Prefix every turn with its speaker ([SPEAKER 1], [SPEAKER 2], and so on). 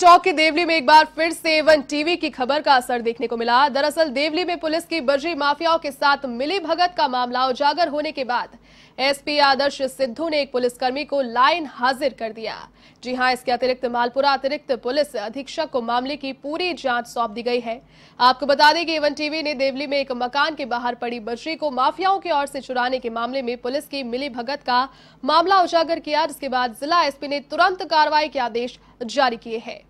[SPEAKER 1] चौक के देवली में एक बार फिर से वन टीवी की खबर का असर देखने को मिला दरअसल देवली में पुलिस की बर्जी माफियाओं के साथ मिली भगत का मामला उजागर होने के बाद एसपी आदर्श सिद्धू ने एक पुलिसकर्मी को लाइन हाजिर कर दिया जी हां इसके अतिरिक्त मालपुरा अतिरिक्त पुलिस अधीक्षक को मामले की पूरी जांच सौंप दी गई है आपको बता दें कि एवन टीवी ने देवली में एक मकान के बाहर पड़ी बजरी को माफियाओं की ओर से चुराने के मामले में पुलिस की मिली भगत का मामला उजागर किया जिसके बाद जिला एसपी ने तुरंत कार्रवाई के आदेश जारी किए हैं